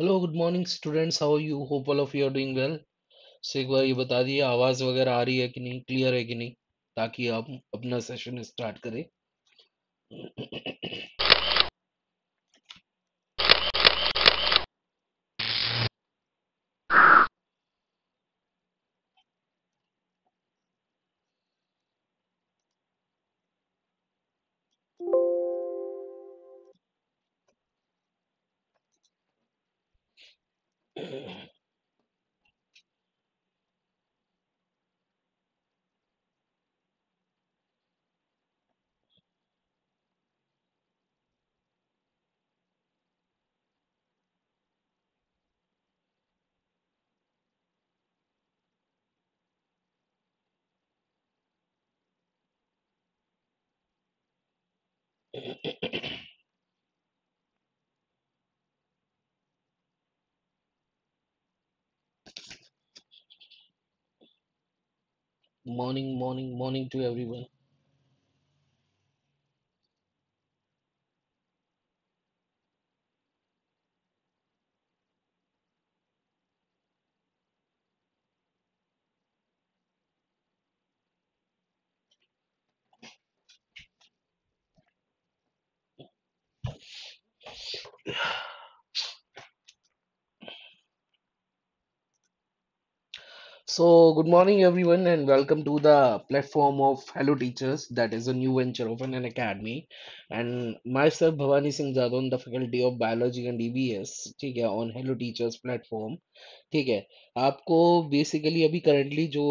Hello good morning students how you hope all of you are doing well so एक बार ये बता दिए आवाज़ वगैरह आ रही है कि नहीं क्लियर है कि नहीं ताकि आप अपना सेशन स्टार्ट करें morning, morning, morning to everyone. So, good morning everyone, and welcome to the platform of Hello Teachers, that is a new venture of an academy. And myself, Bhavani Singh Jadon, the faculty of biology and DBS, theek hai on Hello Teachers platform. theek hai आपको basically अभी currently जो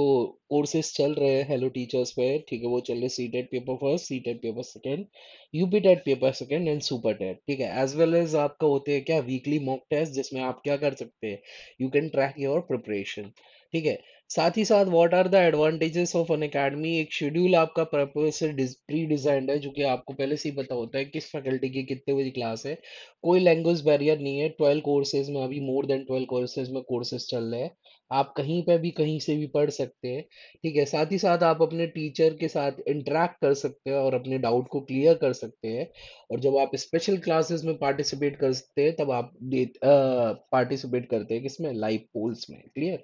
courses चल रहे हैं Hello Teachers पे, ठीक है, वो चल रहे CTET paper first, CTET paper second, UPTET paper second and SuperTET. ठीक है, as well as आपका होते हैं क्या weekly mock test, जिसमें आप क्या कर सकते हैं? You can track your preparation. ठीक है साथ ही साथ what are the advantages of an academy एक शेड्यूल आपका पर्पज से प्री डिजाइंड है जो कि आपको पहले से ही पता होता है किस फैकल्टी की कितने बजे क्लास है कोई लैंग्वेज बैरियर नहीं है ट्वेल्व कोर्सेज में अभी मोर देन ट्वेल्व कोर्सेज में कोर्सेज चल रहे हैं आप कहीं पे भी कहीं से भी पढ़ सकते हैं ठीक है साथ ही साथ आप अपने टीचर के साथ इंटरेक्ट कर सकते हैं और अपने डाउट को क्लियर कर सकते हैं और जब आप स्पेशल क्लासेस में पार्टिसिपेट कर सकते हैं तब आप पार्टिसिपेट करते हैं किसमें लाइव पोल्स में क्लियर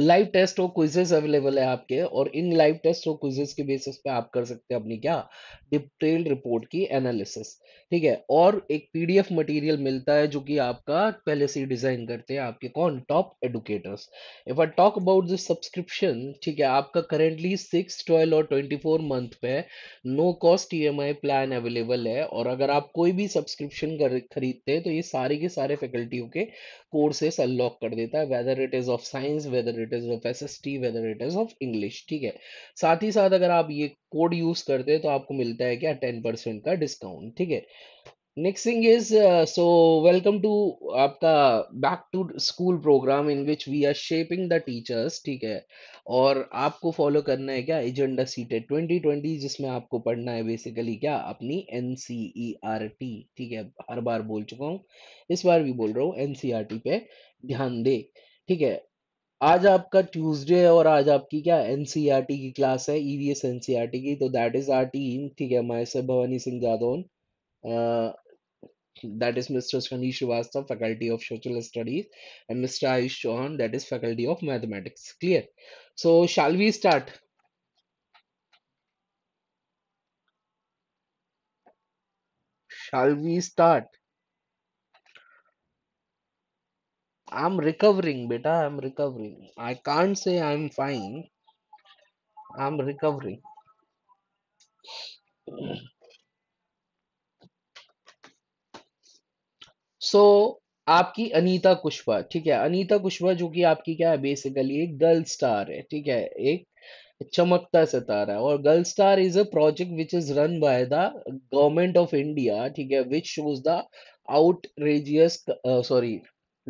लाइव टेस्ट और क्विजेस अवेलेबल है आपके और इन लाइव टेस्ट और क्विजेस के बेसिस पे आप कर सकते हैं अपनी क्या डिटेल्ड रिपोर्ट की एनालिसिस ठीक है और एक पीडीएफ मटेरियल मिलता है जो कि आपका पहले से डिजाइन करते हैं आपके कौन top educators if I talk about this subscription ठीक है आपका करेंटली सिक्स ट्वेल्व और ट्वेंटी फोर मंथ पे no cost E plan available है और अगर आप कोई भी सब्सक्रिप्शन खरीदते हैं तो ये सारे के सारे फैकल्टियों के कोर्सेस अनलॉक कर देता है whether it is of science whether it it is of S S T whether it is of English ठीक है साथ ही साथ अगर आप ये कोड यूज़ करते हैं तो आपको मिलता है क्या टेन परसेंट का डिस्काउंट ठीक है next thing is so welcome to आपका back to school program in which we are shaping the teachers ठीक है और आपको फॉलो करना है क्या एजेंडा सीटेड ट्वेंटी जिसमें आपको पढ़ना है बेसिकली क्या अपनी N C E R T ठीक है हर बार बोल चुका हूँ इस बार भी बोल रहा हूँ एन सी आर टी पे ध्यान दे ठीक है आज आपका ट्यूसडे है और आज आपकी क्या एनसीईआरटी e की क्लास है ईवीएस e एनसीईआरटी e की तो दैट इज आर टीम ठीक है my sir Bhawani Singh Jadaun that is mister Sunny Shrivastava faculty of social studies and mister Ayush Chauhan that is faculty of mathematics clear so shall we start shall we start I am recovering I can't say I am fine I am recovering so आपकी अनीता कुशवा ठीक है अनीता कुशवा जो कि आपकी क्या है basically एक girl star है ठीक है एक चमकता सितारा है और girl star is a project which is run by the government of India ठीक है which shows the outrageous sorry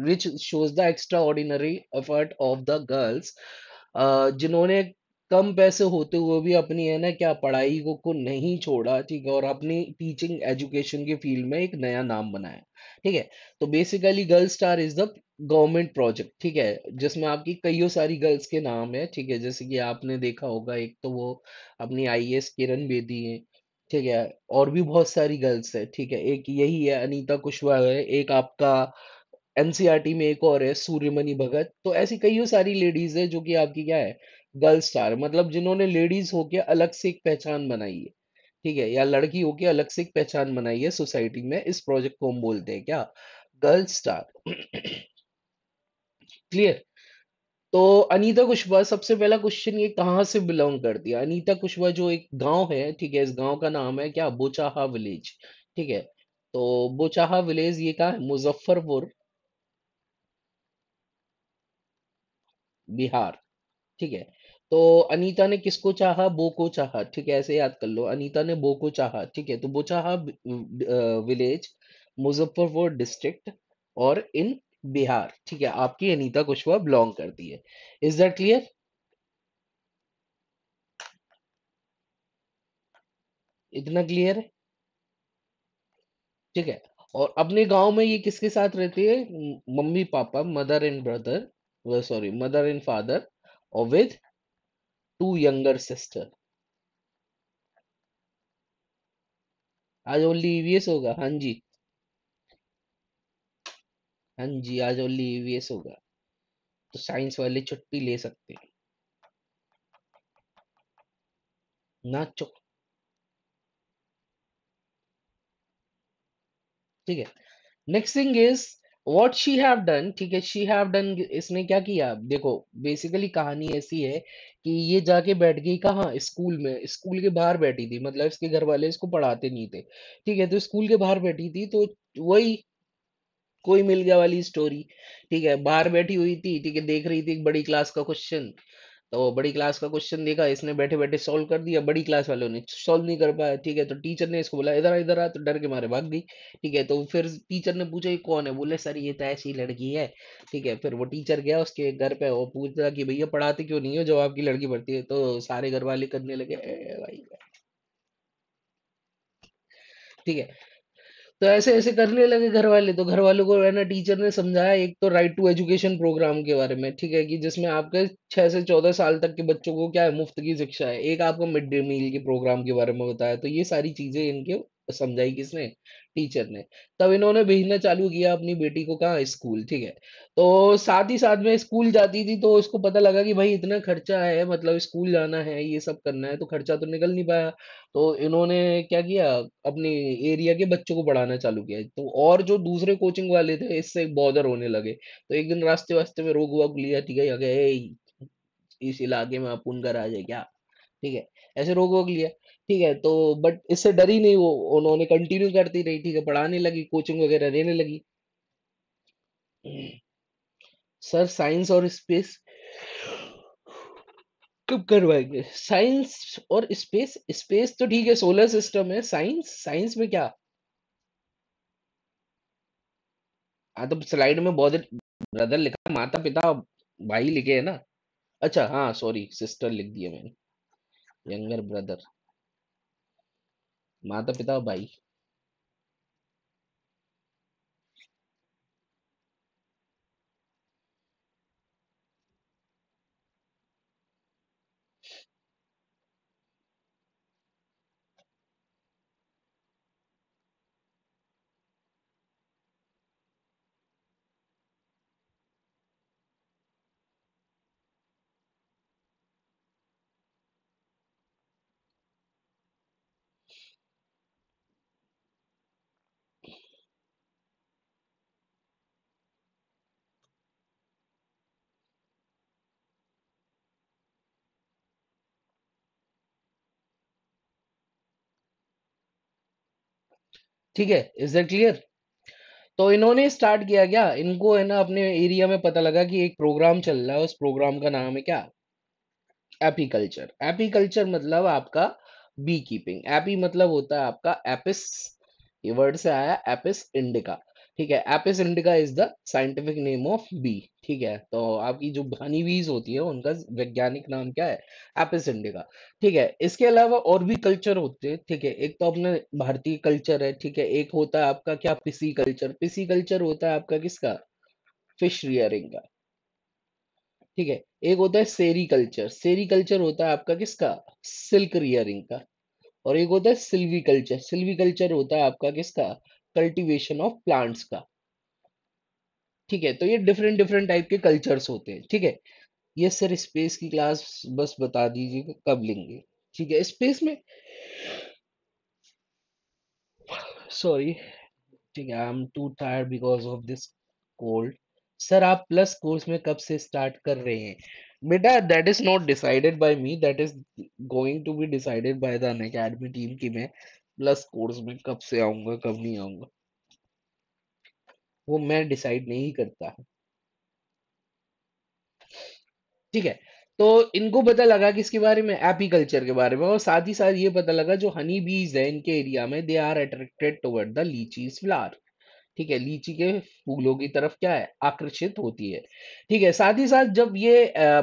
which shows the extraordinary effort of the girls जिन्होंने कम पैसे होते हुए भी अपनी है ना क्या पढ़ाई को, को नहीं छोड़ा ठीक है और अपनी टीचिंग एजुकेशन के फील्ड में एक नया नाम बनाया ठीक है तो basically girl star is the government project ठीक है जिसमें आपकी कईयों सारी गर्ल्स के नाम है ठीक है जैसे कि आपने देखा होगा एक तो वो अपनी आई किरण बेदी है ठीक है और भी बहुत सारी गर्ल्स है ठीक है एक यही है अनीता कुशवाहा है एक आपका एनसीईआरटी में एक और है सूर्यमणि भगत तो ऐसी कई सारी लेडीज है जो कि आपकी क्या है गर्ल स्टार मतलब जिन्होंने लेडीज होके अलग से एक पहचान बनाई है ठीक है या लड़की होके अलग से एक पहचान बनाई है सोसाइटी में इस प्रोजेक्ट को हम बोलते हैं क्या गर्ल स्टार क्लियर तो अनीता कुशवाहा सबसे पहला क्वेश्चन ये कहाँ से बिलोंग करती है अनीता कुशवाहा जो एक गांव है ठीक है इस गांव का नाम है क्या बोचाहा विलेज ठीक है तो बोचाहा विलेज ये कहा है मुजफ्फरपुर बिहार ठीक है तो अनीता ने किसको चाहा बो को चाहा ठीक है ऐसे याद कर लो अनीता ने बो को चाहा ठीक है तो बो चाहा विलेज मुजफ्फरपुर डिस्ट्रिक्ट और इन बिहार ठीक है आपकी अनीता कुशवाहा बिलोंग करती है इज दैट क्लियर इतना क्लियर है ठीक है और अपने गांव में ये किसके साथ रहती है mummy papa mother and brother well, sorry mother and father or with two younger sister आज ओनली ईवीएस होगा हाँ जी हाँ जी आज ओनली ईवीएस होगा तो साइंस वाले छुट्टी ले सकते हैं ना चो ठीक है next thing is what she have done ठीक है शी हैव डन इसने क्या किया देखो बेसिकली कहानी ऐसी है कि ये जाके बैठ गई कहाँ स्कूल में स्कूल के बाहर बैठी थी मतलब इसके घर वाले इसको पढ़ाते नहीं थे ठीक है तो स्कूल के बाहर बैठी थी तो वही कोई मिल गया वाली स्टोरी ठीक है बाहर बैठी हुई थी ठीक है देख रही थी एक बड़ी क्लास का क्वेश्चन तो बड़ी क्लास का क्वेश्चन देखा इसने बैठे बैठे सॉल्व कर दिया बड़ी क्लास वालों ने सॉल्व नहीं कर पाया ठीक है तो टीचर ने इसको बोला इधर आ इधर आ तो डर के मारे भाग गई ठीक है तो फिर टीचर ने पूछा ये कौन है बोले सर ये तो ऐसी लड़की है ठीक है फिर वो टीचर गया उसके घर पे और पूछता कि भैया पढ़ाते क्यों नहीं हो जब आपकी लड़की पढ़ती है तो सारे घर वाले करने लगे भाई ठीक है तो ऐसे ऐसे करने लगे घर वाले तो घर वालों को है ना टीचर ने समझाया एक तो राइट टू एजुकेशन प्रोग्राम के बारे में ठीक है कि जिसमें आपके छह से चौदह साल तक के बच्चों को क्या है मुफ्त की शिक्षा है एक आपको मिड डे मील के प्रोग्राम के बारे में बताया तो ये सारी चीजें इनके समझाई किसने टीचर ने तब इन्होंने भेजना चालू किया अपनी बेटी को कहा स्कूल ठीक है तो साथ ही साथ में स्कूल जाती थी तो उसको पता लगा कि भाई इतना खर्चा है मतलब स्कूल जाना है ये सब करना है तो खर्चा तो निकल नहीं पाया तो इन्होंने क्या किया अपने एरिया के बच्चों को पढ़ाना चालू किया तो और जो दूसरे कोचिंग वाले थे इससे बॉदर होने लगे तो एक दिन रास्ते वास्ते में रोक वोक लिया ठीक है इस इलाके में आप उनका राज है क्या ठीक है ऐसे रोक वोक लिया ठीक है तो बट इससे डरी नहीं वो उन्होंने कंटिन्यू करती रही ठीक है पढ़ाने लगी कोचिंग वगैरह देने लगी सर साइंस और स्पेस कब करवाएंगे साइंस और स्पेस स्पेस तो ठीक है सोलर सिस्टम है साइंस साइंस में क्या हाँ तो स्लाइड में बहुत ब्रदर लिखा माता पिता भाई लिखे है ना अच्छा हाँ सॉरी सिस्टर लिख दिया मैंने younger brother Mata kita baik. ठीक है इज दैट क्लियर तो इन्होंने स्टार्ट किया क्या इनको है ना अपने एरिया में पता लगा कि एक प्रोग्राम चल रहा है उस प्रोग्राम का नाम है क्या एपीकल्चर एपीकल्चर मतलब आपका बी कीपिंग एपी मतलब होता है आपका एपिस ये वर्ड से आया एपिस इंडिका ठीक है Apis indica is the scientific name of bee ठीक है तो आपकी जो हनी बीज होती है उनका वैज्ञानिक नाम क्या है एपिस इंडिका ठीक है इसके अलावा और भी कल्चर होते हैं ठीक है एक तो अपने भारतीय कल्चर है ठीक है एक होता है आपका क्या पिसी कल्चर पिसी कल्चर होता है आपका किसका फिश रियरिंग का ठीक है एक होता है सेरी कल्चर सेरी कल्चर होता है आपका किसका सिल्क रियरिंग का और एक होता है सिल्वी कल्चर सिल्वी कल्चर होता है आपका किसका कल्टीवेशन ऑफ प्लांट्स का ठीक है तो ये डिफरेंट डिफरेंट टाइप के कल्चर्स होते हैं ठीक है ये सर स्पेस की क्लास बस बता दीजिएगा कब लेंगे ठीक है स्पेस में सॉरी ठीक है I am too tired because of this cold sir आप प्लस कोर्स में कब से स्टार्ट कर रहे हैं बेटा that is not decided by me that is going to be decided by the Unacademy team की मैं प्लस कोर्स में कब से आऊंगा कब नहीं आऊंगा वो मैं डिसाइड नहीं करता है ठीक है तो इनको पता लगा कि इसके बारे में एपीकल्चर के बारे में और साथ ही साथ ये पता लगा जो हनी बीज है इनके एरिया में they are attracted toward the litchis flower ठीक है लीची के फूलों की तरफ क्या है आकर्षित होती है ठीक है साथ ही साथ जब ये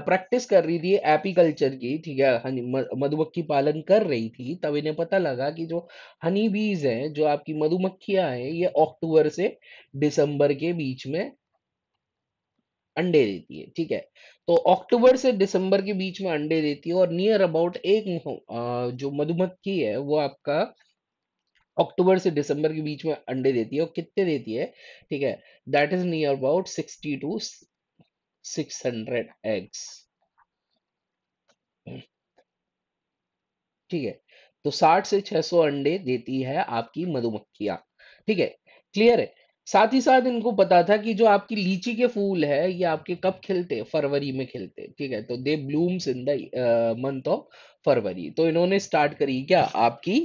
प्रैक्टिस कर रही थी एपीकल्चर की ठीक है मधुमक्खी पालन कर रही थी तब इन्हें पता लगा कि जो हनी बीज है जो आपकी मधुमक्खियां हैं ये अक्टूबर से दिसंबर के बीच में अंडे देती है ठीक है तो अक्टूबर से दिसंबर के बीच में अंडे देती है और नियर अबाउट एक जो मधुमक्खी है वो आपका अक्टूबर से दिसंबर के बीच में अंडे देती है और कितने देती है ठीक है that is near about sixty to six hundred eggs ठीक है तो साठ से सौ अंडे देती है आपकी मधुमक्खियां ठीक है क्लियर है साथ ही साथ इनको पता था कि जो आपकी लीची के फूल है ये आपके कब खिलते फरवरी में खिलते ठीक है तो they blooms in the month of February तो इन्होंने स्टार्ट करी क्या आपकी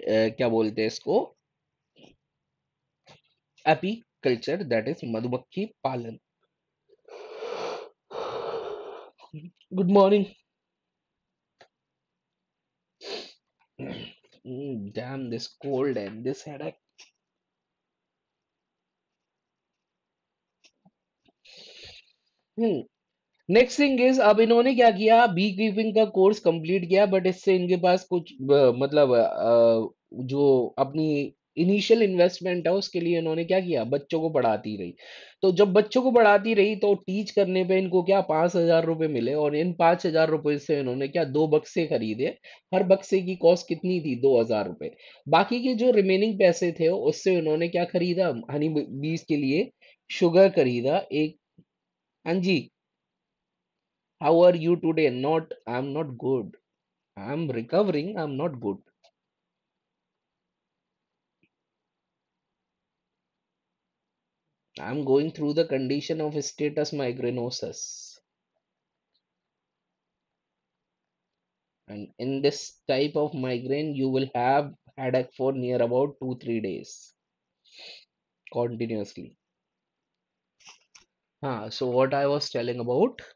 क्या बोलते हैं इसको एपी कल्चर दैट इज मधुमक्खी पालन good morning damn this cold this this headache hmm next thing is अब इन्होंने क्या किया बी कीपिंग का कोर्स कंप्लीट किया बट इससे इनके पास कुछ मतलब जो अपनी इनिशियल इन्वेस्टमेंट है उसके लिए इन्होंने क्या किया बच्चों को पढ़ाती रही तो जब बच्चों को पढ़ाती रही तो टीच करने पे इनको क्या पांच हजार रुपए मिले और इन पांच हजार रुपये से इन्होंने क्या दो बक्से खरीदे हर बक्से की कॉस्ट कितनी थी दो हजार रुपए बाकी के जो रिमेनिंग पैसे थे उससे उन्होंने क्या खरीदा हनी बीज के लिए शुगर खरीदा एक हाँ जी how are you today not i'm not good i'm recovering i'm not good i'm going through the condition of status migranosus and in this type of migraine you will have headache for near about 2 3 days continuously ah, so what i was telling about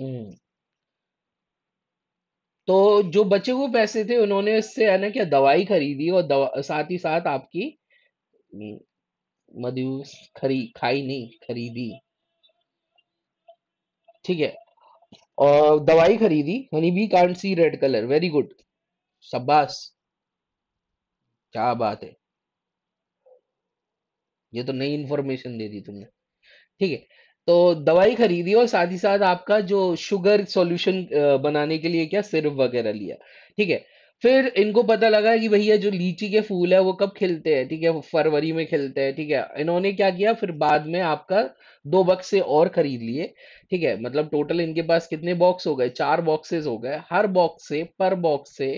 हम्म। तो जो बचे हुए पैसे थे उन्होंने इससे है ना क्या दवाई खरीदी और दवा साथ ही साथ आपकी हम्म, मधु खरी खाई नहीं खरीदी। ठीक है। और दवाई खरीदी, honey bee can't see red colour very good, शाबाश! क्या बात है! ये तो नई इन्फॉर्मेशन दे दी तुमने। ठीक है। तो दवाई खरीदी और साथ ही साथ आपका जो शुगर सॉल्यूशन बनाने के लिए क्या सिरप वगैरह लिया ठीक है फिर इनको पता लगा कि भैया जो लीची के फूल है वो कब खिलते हैं ठीक है फरवरी में खिलते हैं ठीक है इन्होंने क्या किया फिर बाद में आपका दो बक्से और खरीद लिए ठीक है मतलब टोटल इनके पास कितने बॉक्स हो गए चार बॉक्सेस हो गए हर बॉक्स से पर बॉक्स से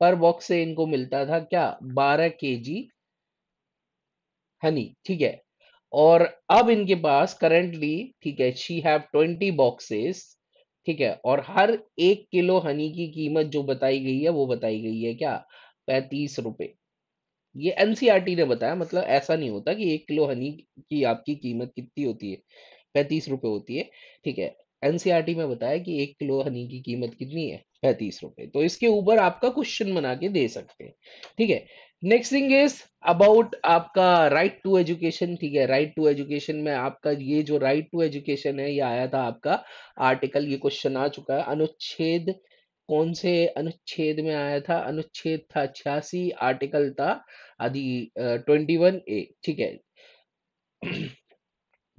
पर बॉक्स से इनको मिलता था क्या बारह के जी नहीं ठीक है और अब इनके पास करेंटली ठीक है शी हैव ट्वेंटी बॉक्सेस ठीक है और हर एक किलो हनी की कीमत जो बताई गई है वो बताई गई है क्या पैतीस रुपए ये एनसीआरटी e ने बताया मतलब ऐसा नहीं होता कि एक किलो हनी की आपकी कीमत कितनी होती है पैंतीस रुपए होती है ठीक है एनसीईआरटी में बताया कि एक किलो हनी की कीमत कितनी है पैंतीस रुपए तो इसके ऊपर आपका क्वेश्चन बना के दे सकते हैं ठीक है नेक्स्ट थिंग इज अबाउट आपका राइट टू एजुकेशन ठीक है राइट टू एजुकेशन में आपका ये जो राइट टू एजुकेशन है ये आया था आपका आर्टिकल ये क्वेश्चन आ चुका है अनुच्छेद कौन से अनुच्छेद में आया था अनुच्छेद था छियासी आर्टिकल था आदि ट्वेंटी वन ए ठीक है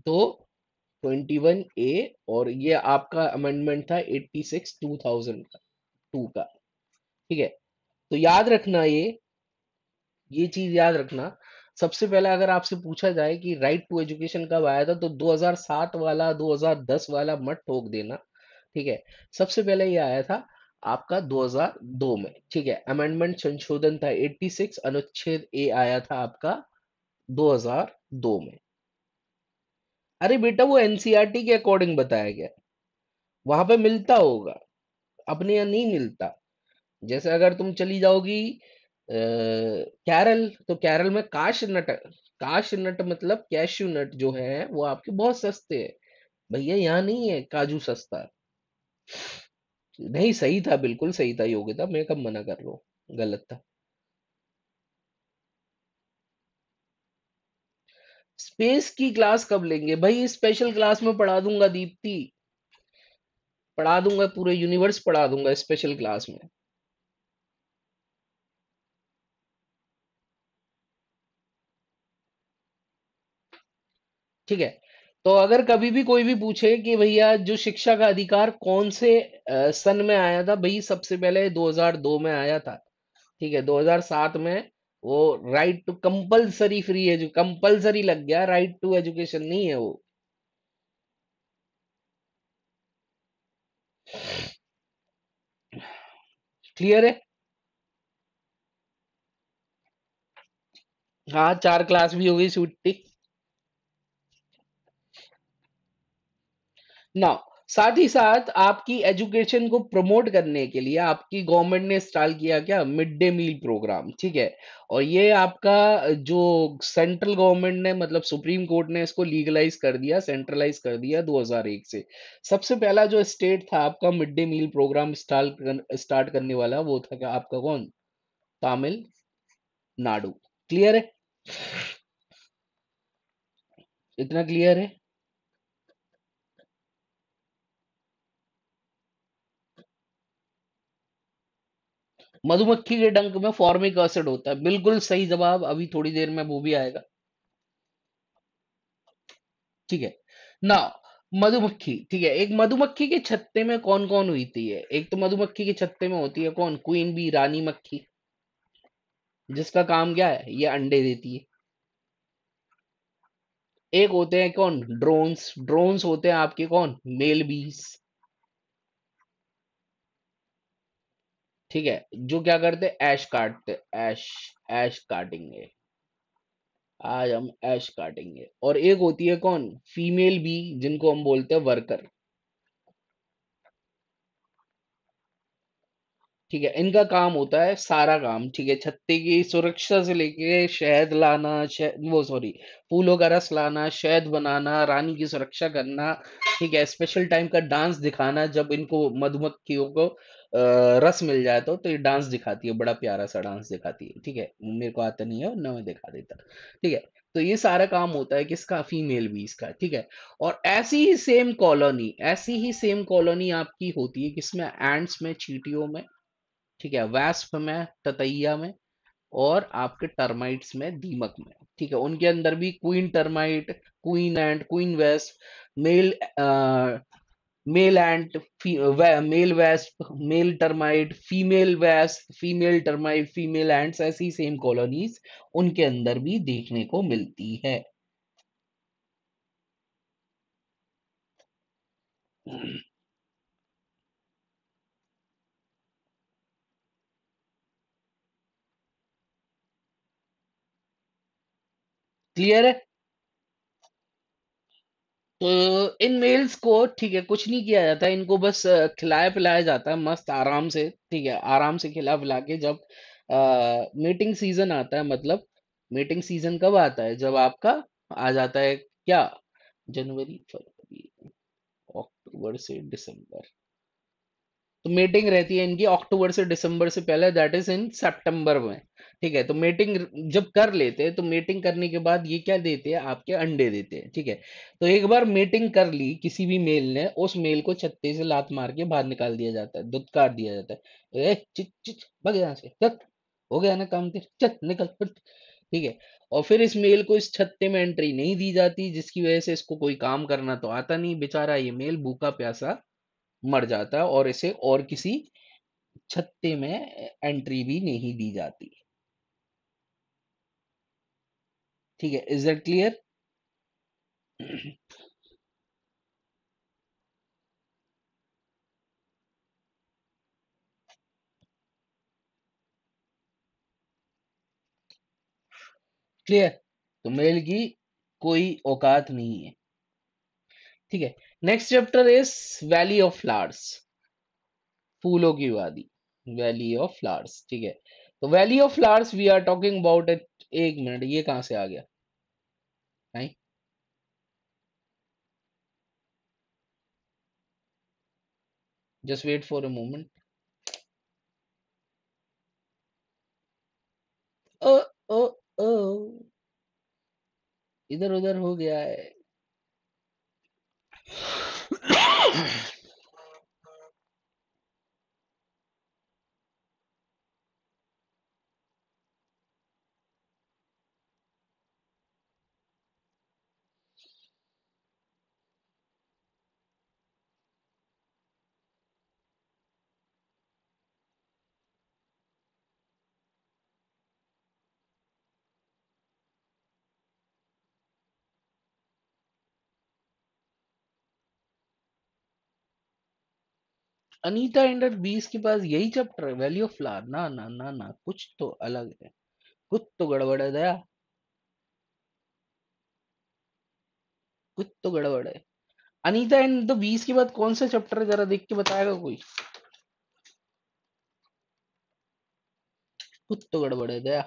तो ट्वेंटी वन ए और ये आपका अमेंडमेंट था एट्टी सिक्स टू थाउजेंड का टू का ठीक है तो याद रखना ये ये चीज याद रखना सबसे पहले अगर आपसे पूछा जाए कि राइट टू एजुकेशन कब आया था तो 2007 वाला 2010 वाला मत ठोक देना ठीक है सबसे पहले ये आया था आपका 2002 में ठीक है अमेंडमेंट संशोधन था 86 अनुच्छेद ए आया था आपका 2002 में अरे बेटा वो एनसीईआरटी e के अकॉर्डिंग बताया गया वहां पे मिलता होगा अपने यहाँ नहीं मिलता जैसे अगर तुम चली जाओगी केरल तो केरल में काश नट काश नट मतलब कैश्यू नट जो है वो आपके बहुत सस्ते है भैया यहाँ नहीं है काजू सस्ता नहीं सही था बिल्कुल सही था योग्यता मैं कब मना कर रहा हूँ गलत था स्पेस की क्लास कब लेंगे भाई स्पेशल क्लास में पढ़ा दूंगा दीप्ति पढ़ा दूंगा पूरे यूनिवर्स पढ़ा दूंगा स्पेशल क्लास में ठीक है तो अगर कभी भी कोई भी पूछे कि भैया जो शिक्षा का अधिकार कौन से सन में आया था भाई सबसे पहले 2002 में आया था ठीक है 2007 में वो right to compulsory free edu compulsory लग गया राइट टू एजुकेशन नहीं है वो क्लियर है हाँ चार क्लास भी हो गई स्वीटी नाउ साथ ही साथ आपकी एजुकेशन को प्रमोट करने के लिए आपकी गवर्नमेंट ने इंस्टॉल किया क्या मिड डे मील प्रोग्राम ठीक है और ये आपका जो सेंट्रल गवर्नमेंट ने मतलब सुप्रीम कोर्ट ने इसको लीगलाइज कर दिया सेंट्रलाइज कर दिया 2001 से सबसे पहला जो स्टेट था आपका mid day meal program start start करने वाला वो था क्या आपका कौन तमिल नाडु क्लियर है इतना क्लियर है मधुमक्खी के डंक में फॉर्मिक एसिड होता है बिल्कुल सही जवाब अभी थोड़ी देर में वो भी आएगा ठीक है ना मधुमक्खी ठीक है एक मधुमक्खी के छत्ते में कौन कौन थी है एक तो मधुमक्खी के छत्ते में होती है कौन क्वीन बी रानी मक्खी जिसका काम क्या है ये अंडे देती है एक होते हैं कौन ड्रोन्स ड्रोन्स होते हैं आपके कौन मेल बीस ठीक है जो क्या करते ऐश काटते ऐश ऐश काटेंगे आज हम ऐश काटेंगे और एक होती है कौन फीमेल बी जिनको हम बोलते हैं वर्कर ठीक है इनका काम होता है सारा काम ठीक है छत्ते की सुरक्षा से लेके शहद लाना शहद वो सॉरी फूलों का रस लाना शहद बनाना रानी की सुरक्षा करना ठीक है स्पेशल टाइम का डांस दिखाना जब इनको मधुमक्खियों को रस मिल जाए तो तो ये डांस दिखाती है बड़ा प्यारा सा डांस दिखाती है ठीक है मेरे को आता नहीं है और न मैं दिखा देता ठीक है तो ये सारा काम होता है किसका फीमेल बीज का ठीक है और ऐसी ही सेम कॉलोनी ऐसी ही सेम कॉलोनी आपकी होती है किसमें एंड्स में चीटियों में ठीक है वैस्प में ततैया में और आपके टर्माइट्स में दीमक में ठीक है उनके अंदर भी queen termite queen and queen wasp male male ant male wasp male termite female wasp female termite female ants ऐसी सेम कॉलोनीज उनके अंदर भी देखने को मिलती है क्लियर है इन मेल्स को ठीक है कुछ नहीं किया जाता इनको बस खिलाया पिलाया जाता है मस्त आराम से ठीक है आराम से खिला पिला के जब मीटिंग सीजन आता है मतलब मीटिंग सीजन कब आता है जब आपका आ जाता है क्या जनवरी फरवरी अक्टूबर से दिसंबर तो मीटिंग रहती है इनकी अक्टूबर से दिसंबर से पहले दैट इज इन सितंबर में ठीक है तो मेटिंग जब कर लेते हैं तो मेटिंग करने के बाद ये क्या देते हैं आपके अंडे देते हैं ठीक है तो एक बार मेटिंग कर ली किसी भी मेल ने उस मेल को छत्ते से लात मार के बाहर निकाल दिया जाता है दुत्कार दिया जाता है ए चिच चिच भग से चत हो गया ना काम तेरे चत निकल ठीक है और फिर इस मेल को इस छत्ते में एंट्री नहीं दी जाती जिसकी वजह से इसको कोई काम करना तो आता नहीं बेचारा ये मेल भूखा प्यासा मर जाता है और इसे और किसी छत्ते में एंट्री भी नहीं दी जाती ठीक है इज दट क्लियर क्लियर तो मेल की कोई औकात नहीं है ठीक है next chapter is valley of flowers फूलों की वादी वैली ऑफ फ्लावर्स ठीक है तो valley of flowers we are talking about a एक मिनट ये कहां से आ गया नहीं just wait for a moment oh oh oh इधर उधर हो गया है अनीता एंडर बीस के पास यही चैप्टर है वैल्यू ऑफ फ्लावर ना ना ना ना कुछ तो अलग है कुछ तो गड़बड़ है दया कुछ तो गड़बड़ है अनीता एंड द बीस के बाद कौन सा चैप्टर है जरा देख के बताएगा कोई कुछ तो गड़बड़ है दया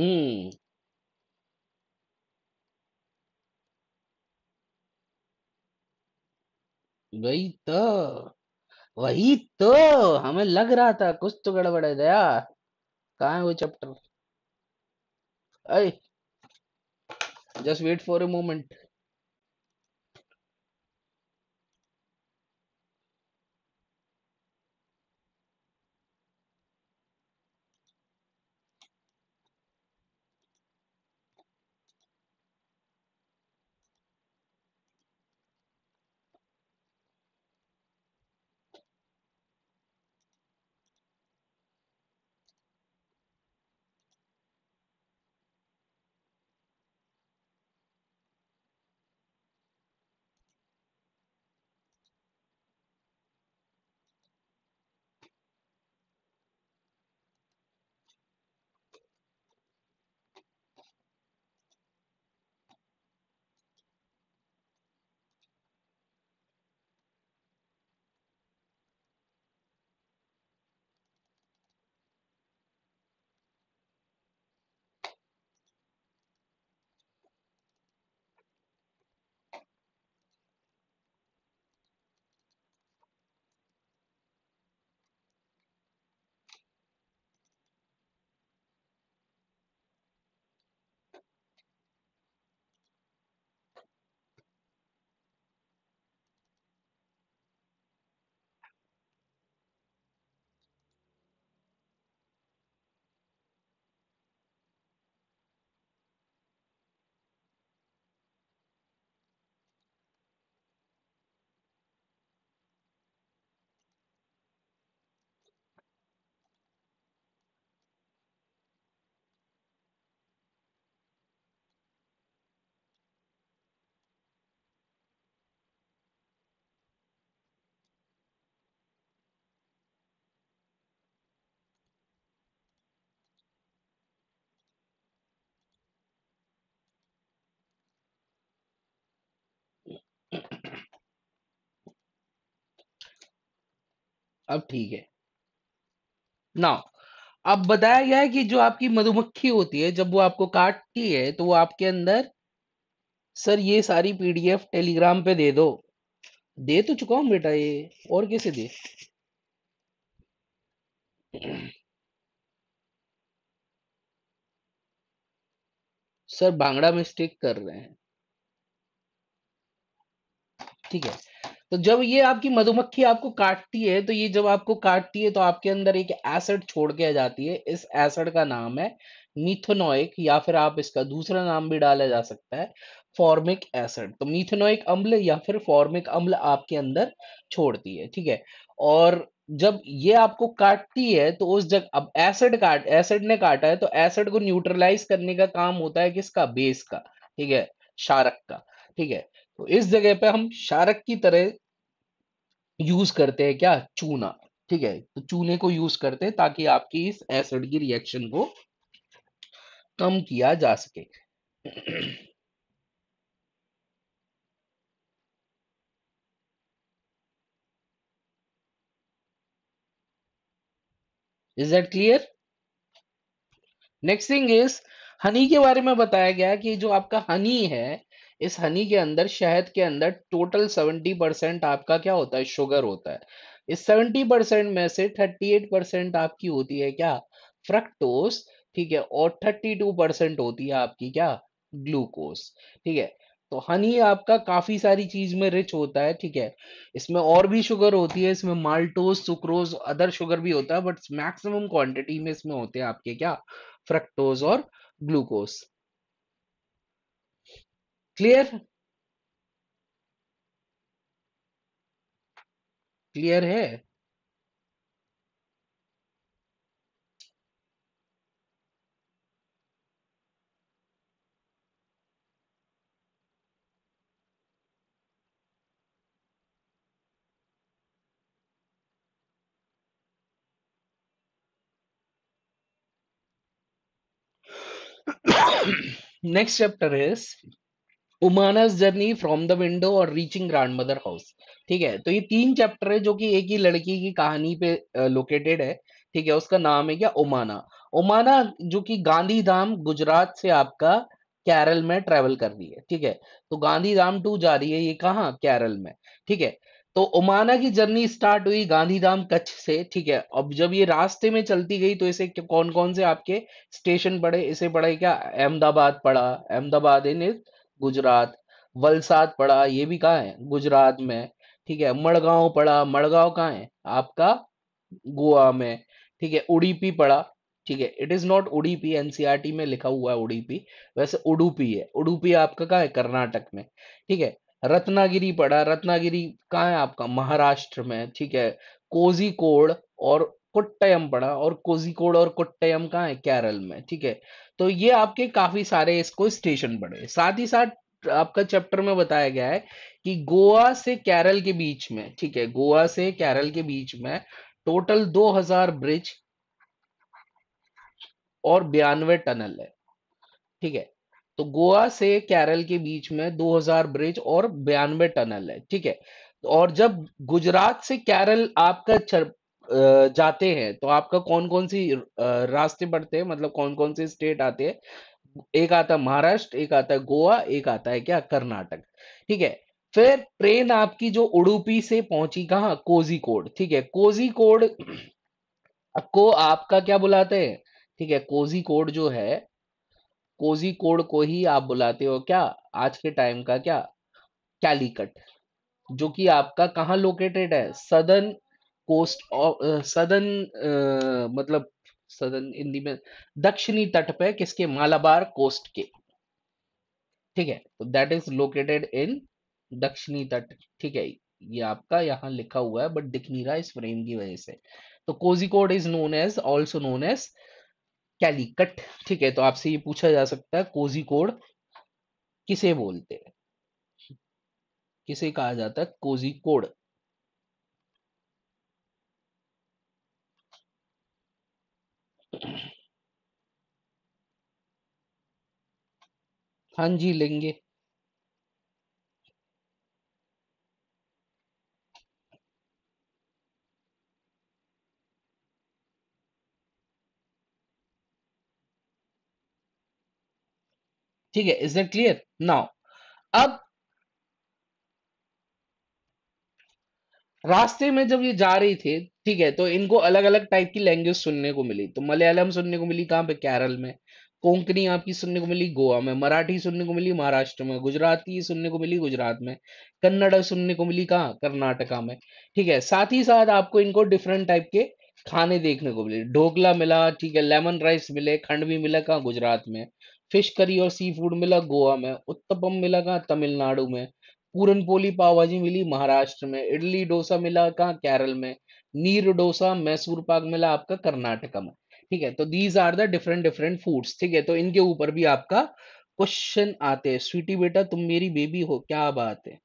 mm वही तो वही तो हमें लग रहा था कुछ तो गड़बड़ है दया कहा है वो chapter just wait for a moment अब ठीक है ना अब बताया गया है कि जो आपकी मधुमक्खी होती है जब वो आपको काटती है तो वो आपके अंदर सर ये सारी पीडीएफ टेलीग्राम पे दे दो दे तो चुका हूं बेटा ये और कैसे दे सर भांगड़ा मिस्टेक कर रहे हैं ठीक है तो जब ये आपकी मधुमक्खी आपको काटती है तो ये जब आपको काटती है तो आपके अंदर एक एसिड छोड़ के जाती है इस एसिड का नाम है मिथोनोइक या फिर आप इसका दूसरा नाम भी डाला जा सकता है फॉर्मिक एसिड तो मिथोनोइक अम्ल या फिर फॉर्मिक अम्ल आपके अंदर छोड़ती है ठीक है और जब ये आपको काटती है तो उस जगह अब एसिड काट एसिड ने काटा है तो एसिड को न्यूट्रलाइज करने का काम होता है किसका बेस का ठीक है शारक का ठीक है तो इस जगह पे हम शारक की तरह यूज करते हैं क्या चूना ठीक है तो चूने को यूज करते हैं ताकि आपकी इस एसिड की रिएक्शन को कम किया जा सके is that clear next thing is honey के बारे में बताया गया कि जो आपका हनी है इस हनी के अंदर शहद के अंदर टोटल 70 परसेंट आपका क्या होता है शुगर होता है इस 70 परसेंट में से 38 परसेंट आपकी होती है क्या फ्रक्टोस ठीक है और 32 परसेंट होती है आपकी क्या ग्लूकोज ठीक है तो हनी आपका काफी सारी चीज में रिच होता है ठीक है इसमें और भी शुगर होती है इसमें माल्टोज सुक्रोज अदर शुगर भी होता है बट मैक्सिमम क्वांटिटी में इसमें होते हैं आपके क्या फ्रक्टोज और ग्लूकोज क्लियर क्लियर है next chapter is उमानस जर्नी फ्रॉम द विंडो और रीचिंग ग्रांड मदर हाउस ठीक है तो ये तीन चैप्टर है जो कि एक ही लड़की की कहानी पे लोकेटेड है ठीक है उसका नाम है क्या उमाना उमाना जो कि गांधी धाम गुजरात से आपका केरल में ट्रेवल कर रही है ठीक है तो गांधी धाम टू जा रही है ये कहा केरल में ठीक है तो उमाना की जर्नी स्टार्ट हुई गांधीधाम कच्छ से ठीक है अब जब ये रास्ते में चलती गई तो इसे कौन कौन से आपके स्टेशन पड़े इसे पड़े क्या अहमदाबाद पड़ा अहमदाबाद इन इज गुजरात वलसाद पड़ा ये भी कहा है गुजरात में ठीक है मड़गांव पड़ा मड़गांव कहाँ है आपका गोवा में ठीक है उड़ीपी पड़ा ठीक है it is not Udupi NCERT में लिखा हुआ है उड़ीपी वैसे उडुपी है उडुपी आपका कहाँ है कर्नाटक में ठीक है रत्नागिरी पड़ा रत्नागिरी कहाँ है आपका महाराष्ट्र में ठीक है कोजी कोड और कोट्टयम पड़ा और कोजिकोड और कोट्टयम कहाँ है केरल में ठीक है तो ये आपके काफी सारे इसको स्टेशन पड़े साथ ही साथ आपका चैप्टर में बताया गया है कि गोवा से केरल के बीच में ठीक है गोवा से केरल के बीच में टोटल 2000 ब्रिज और बयानवे टनल है ठीक है तो गोवा से केरल के बीच में 2000 ब्रिज और बयानवे टनल है ठीक है और जब गुजरात से केरल आपका जाते हैं तो आपका कौन कौन सी रास्ते बढ़ते हैं मतलब कौन कौन से स्टेट आते हैं एक आता है महाराष्ट्र एक आता है गोवा एक आता है क्या कर्नाटक ठीक है फिर ट्रेन आपकी जो उड़ुपी से पहुंची कहा कोजी कोड ठीक है कोजी कोड को आपका क्या बुलाते हैं ठीक है कोजी कोड जो है कोजी कोड को ही आप बुलाते हो क्या आज के टाइम का क्या कैलीकट जो कि आपका कहाँ लोकेटेड है सदन कोस्ट सदन uh, uh, मतलब सदन हिंदी में दक्षिणी तट पे किसके मालाबार कोस्ट के ठीक है तो दैट इज लोकेटेड इन दक्षिणी तट ठीक है ये आपका यहाँ लिखा हुआ है बट दिख नहीं रहा इस फ्रेम की वजह से तो Kozhikode is known as also known as Calicut ठीक है तो आपसे ये पूछा जा सकता है कोजिकोड किसे बोलते हैं किसे कहा जाता है कोजिकोड हाँ जी लेंगे ठीक है इज दट क्लियर नाउ अब रास्ते में जब ये जा रही थी ठीक है तो इनको अलग अलग टाइप की लैंग्वेज सुनने को मिली तो मलयालम सुनने को मिली कहाँ पे केरल में कोंकणी आपकी सुनने को मिली गोवा में मराठी सुनने को मिली महाराष्ट्र में गुजराती सुनने को मिली गुजरात में कन्नड़ सुनने को मिली कहाँ कर्नाटका में ठीक है साथ ही साथ आपको इनको डिफरेंट टाइप के खाने देखने को मिले ढोकला मिला ठीक है लेमन राइस मिले खंडवी मिला कहाँ गुजरात में फिश करी और सी फूड मिला गोवा में उत्तपम मिला कहाँ तमिलनाडु में पूरनपोली पाव भाजी मिली महाराष्ट्र में इडली डोसा मिला कहा केरल में नीर डोसा मैसूर पाक मिला आपका कर्नाटका में ठीक है तो these are the different different foods ठीक है तो इनके ऊपर भी आपका क्वेश्चन आते हैं स्वीटी बेटा तुम मेरी बेबी हो क्या बात है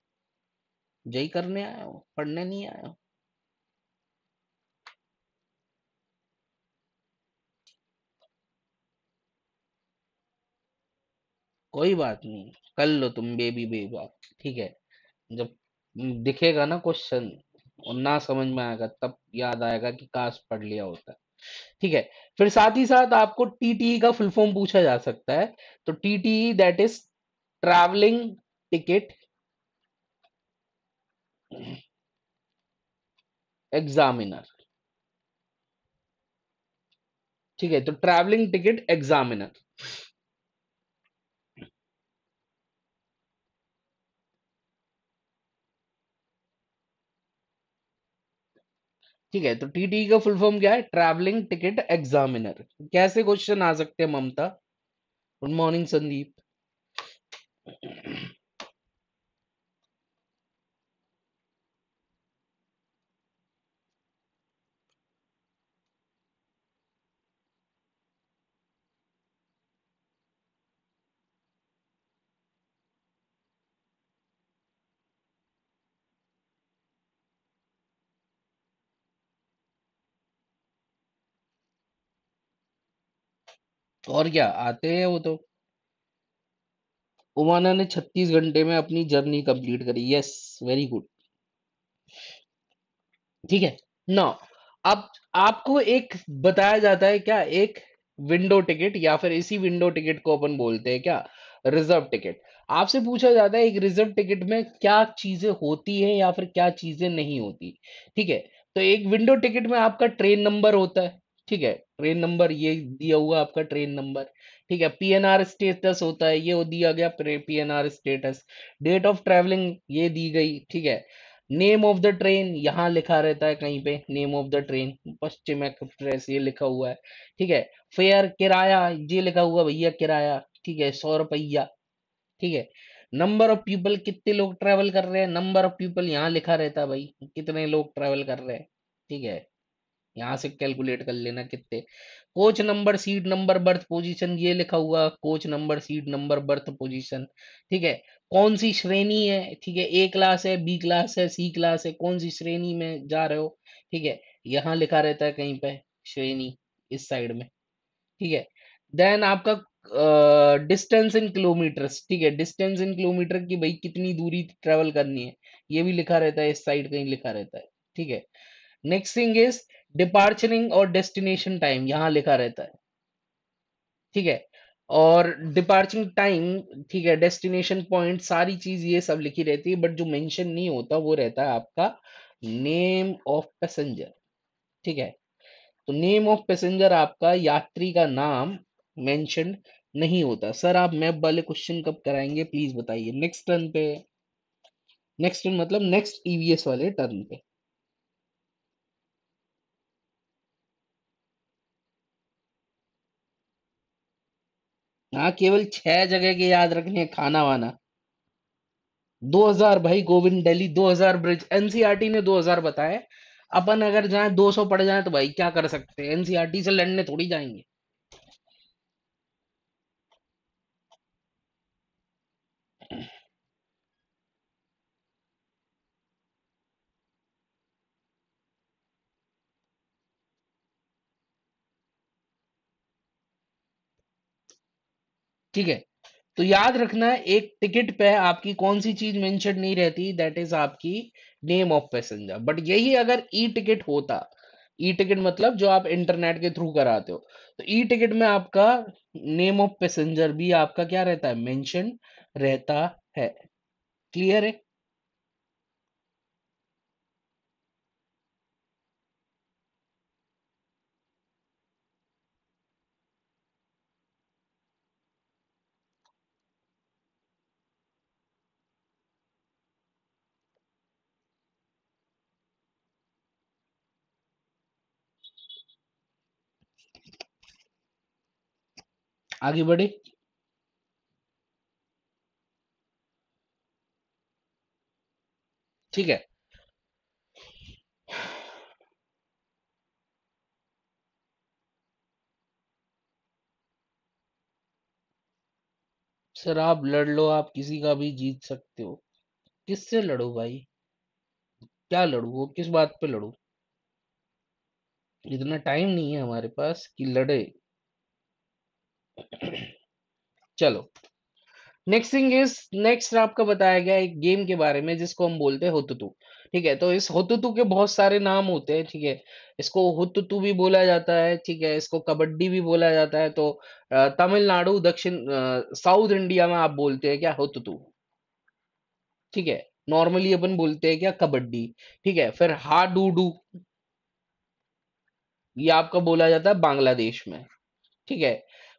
जय करने आया हो पढ़ने नहीं आया हो कोई बात नहीं कर लो तुम बेबी बेबा ठीक है जब दिखेगा ना क्वेश्चन और ना समझ में आएगा तब याद आएगा कि काश पढ़ लिया होता ठीक है फिर साथ ही साथ आपको टीटी e का फुल फॉर्म पूछा जा सकता है तो TT that is travelling ticket examiner ठीक है तो ट्रैवलिंग टिकट एग्जामिनर ठीक है तो टीटी e का फुल फॉर्म क्या है ट्रैवलिंग टिकट एग्जामिनर कैसे क्वेश्चन आ सकते हैं ममता गुड मॉर्निंग संदीप और क्या आते हैं वो तो उमाना ने छत्तीस घंटे में अपनी जर्नी कंप्लीट करी यस वेरी गुड ठीक है ना अब आपको एक बताया जाता है क्या एक विंडो टिकट या फिर इसी विंडो टिकट को अपन बोलते हैं क्या रिजर्व टिकट आपसे पूछा जाता है एक रिजर्व टिकट में क्या चीजें होती है या फिर क्या चीजें नहीं होती ठीक है तो एक विंडो टिकट में आपका ट्रेन नंबर होता है ठीक है ट्रेन नंबर ये दिया हुआ आपका ट्रेन नंबर ठीक है पीएनआर स्टेटस होता है ये हो दिया गया PNR status date of travelling ये दी गई ठीक है नेम ऑफ द ट्रेन यहाँ लिखा रहता है कहीं पे name of the train Paschim express ये लिखा हुआ है ठीक है फेयर किराया ये लिखा हुआ भैया किराया ठीक है सौ रुपया ठीक है नंबर ऑफ पीपल कितने लोग ट्रेवल कर रहे हैं नंबर ऑफ पीपल यहाँ लिखा रहता है भाई कितने लोग ट्रेवल कर रहे हैं ठीक है यहां से कैलकुलेट कर लेना कितने coach number seat number berth position ये लिखा हुआ coach number seat number berth position ठीक है कौन सी श्रेणी है ठीक है ए क्लास है बी क्लास है सी क्लास है कौन सी श्रेणी में जा रहे हो ठीक है यहाँ लिखा रहता है कहीं पे श्रेणी इस साइड में ठीक है देन आपका डिस्टेंस इन किलोमीटर ठीक है डिस्टेंस इन किलोमीटर की भाई कितनी दूरी ट्रेवल करनी है ये भी लिखा रहता है इस साइड कहीं लिखा रहता है ठीक है नेक्स्ट थिंग इज डिपार्चरिंग और डेस्टिनेशन टाइम यहां लिखा रहता है ठीक है और डिपार्चिंग टाइम ठीक है डेस्टिनेशन पॉइंट सारी चीज ये सब लिखी रहती है बट जो मेंशन नहीं होता वो रहता है आपका नेम ऑफ पैसेंजर ठीक है तो नेम ऑफ पैसेंजर आपका यात्री का नाम मेंशन नहीं होता सर आप मैप वाले क्वेश्चन कब कराएंगे प्लीज बताइए नेक्स्ट टर्न पे नेक्स्ट टर्न मतलब नेक्स्ट ईवीएस e वाले टर्न पे हाँ केवल छह जगह के याद रखने हैं खाना वाना 2000 भाई गोविंद दिल्ली 2000 ब्रिज एनसीआरटी e ने 2000 बताया अपन अगर जाए 200 पड़ जाए तो भाई क्या कर सकते हैं एनसीआरटी e से लड़ने थोड़ी जाएंगे ठीक है तो याद रखना एक टिकट पे आपकी कौन सी चीज मेंशन नहीं रहती दैट इज आपकी नेम ऑफ पैसेंजर बट यही अगर ई टिकट होता ई टिकट मतलब जो आप इंटरनेट के थ्रू कराते हो तो ई टिकट में आपका नेम ऑफ पैसेंजर भी आपका क्या रहता है मेंशन रहता है क्लियर है आगे बढ़े ठीक है सर आप लड़ लो आप किसी का भी जीत सकते हो किससे लड़ो भाई क्या लड़ू वो किस बात पे लड़ू इतना टाइम नहीं है हमारे पास कि लड़े चलो नेक्स्ट थिंग इज नेक्स्ट आपका बताया गया एक गेम के बारे में जिसको हम बोलते हैं होतुतु ठीक है तो इस होतुतु के बहुत सारे नाम होते हैं ठीक है इसको होतुतु भी बोला जाता है ठीक है इसको कबड्डी भी बोला जाता है तो तमिलनाडु दक्षिण साउथ इंडिया में आप बोलते हैं क्या होतुतु ठीक है नॉर्मली अपन बोलते हैं क्या कबड्डी ठीक है फिर हा डू डू ये आपका बोला जाता है बांग्लादेश में ठीक है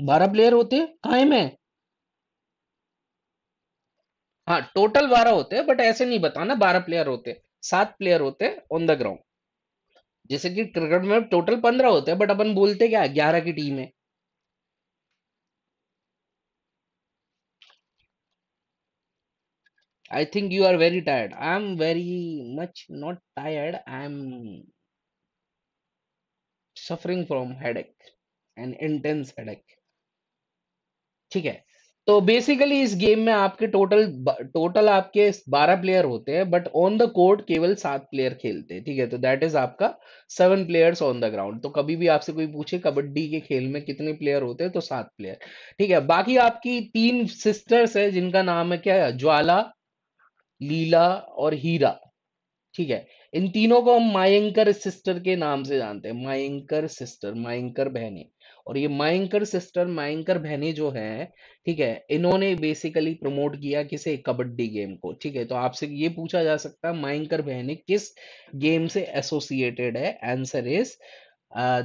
बारह प्लेयर होते हैं है हाँ टोटल बारह होते बट ऐसे नहीं बताना बारह प्लेयर होते सात प्लेयर होते ऑन द ग्राउंड जैसे कि क्रिकेट में टोटल पंद्रह होते हैं बट अपन बोलते क्या ग्यारह की टीम है I think you are very tired I am very much not tired I am suffering from headache an intense headache ठीक है तो बेसिकली इस गेम में आपके टोटल टोटल आपके बारह प्लेयर होते हैं बट ऑन द कोर्ट केवल सात प्लेयर खेलते हैं ठीक है तो दैट इज आपका seven players on the ground तो कभी भी आपसे कोई पूछे कबड्डी के खेल में कितने प्लेयर होते हैं तो सात प्लेयर ठीक है बाकी आपकी तीन सिस्टर्स है जिनका नाम है क्या है ज्वाला लीला और हीरा ठीक है इन तीनों को हम मायंकर सिस्टर के नाम से जानते हैं मायंकर सिस्टर मायंकर बहने और ये मयंकर सिस्टर मयंकर बहने जो है ठीक है? इन्होंने बेसिकली प्रमोट किया किसे? कबड्डी गेम को, ठीक है? तो आपसे ये पूछा जा सकता है मयंकर बहने किस गेम से एसोसिएटेड है? Answer is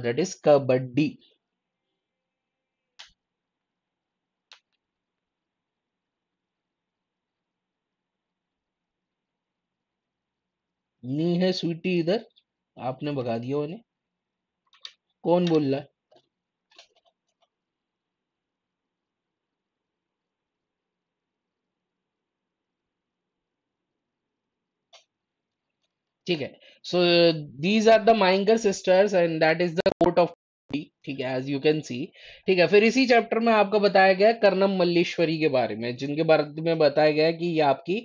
that is kabaddi. नी है स्वीटी इधर आपने भगा दिया उन्हें कौन बोल रहा है ठीक है सो दीज आर द माइंगर sisters and that is the court of ठीक है एज यू कैन सी ठीक है फिर इसी चैप्टर में आपको बताया गया कर्णम मल्लेश्वरी के बारे में जिनके बारे में बताया गया कि ये आपकी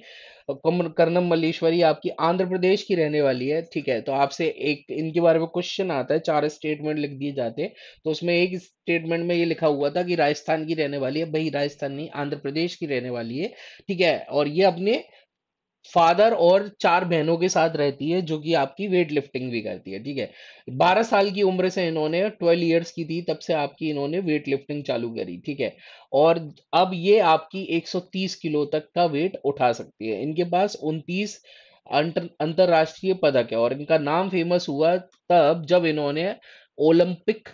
कर्णम मल्लेश्वरी आपकी आंध्र प्रदेश की रहने वाली है ठीक है तो आपसे एक इनके बारे में क्वेश्चन आता है चार स्टेटमेंट लिख दिए जाते हैं तो उसमें एक स्टेटमेंट में ये लिखा हुआ था कि राजस्थान की रहने वाली है भाई राजस्थान नहीं आंध्र प्रदेश की रहने वाली है ठीक है और ये अपने फादर और चार बहनों के साथ रहती है जो कि आपकी वेट लिफ्टिंग भी करती है ठीक है बारह साल की उम्र से इन्होंने ट्वेल्व ईयर्स की थी तब से आपकी इन्होंने वेट लिफ्टिंग चालू करी ठीक है और अब ये आपकी 130 किलो तक का वेट उठा सकती है इनके पास उनतीस अंतरराष्ट्रीय पदक है और इनका नाम फेमस हुआ तब जब इन्होंने ओलंपिक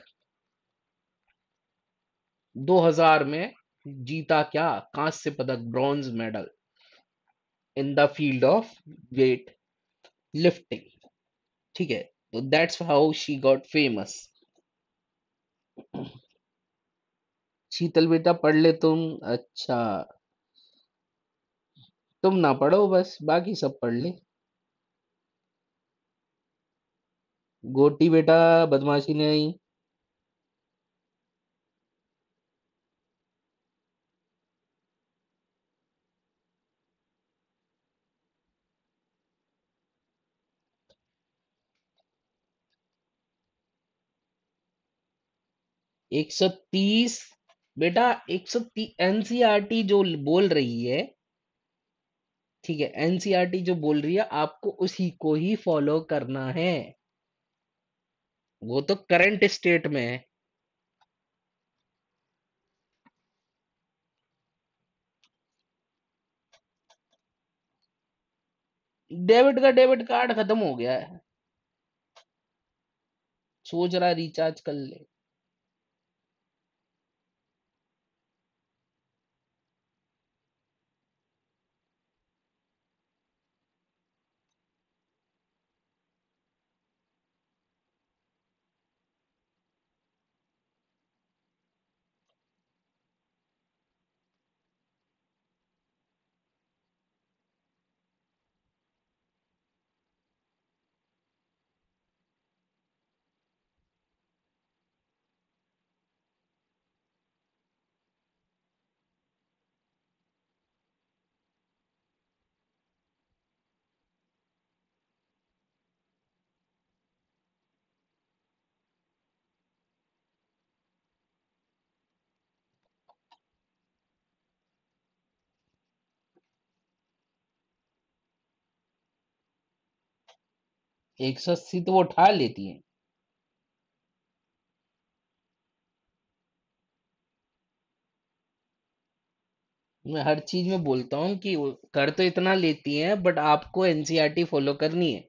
2000 में जीता क्या कांस्य पदक bronze medal in the field of weight lifting ठीक है तो that's how she got famous Sheetal बेटा पढ़ ले तुम अच्छा तुम ना पढ़ो बस बाकी सब पढ़ ले गोटी बेटा बदमाशी नहीं 130 बेटा 130 एनसीईआरटी e जो बोल रही है ठीक है एनसीईआरटी e जो बोल रही है आपको उसी को ही फॉलो करना है वो तो करंट स्टेट में है डेबिट का डेबिट कार्ड खत्म हो गया है सोच रहा रिचार्ज कर ले एक सौ अस्सी तो वो उठा लेती है मैं हर चीज में बोलता हूं कि कर तो इतना लेती है बट आपको एनसीआरटी फॉलो e करनी है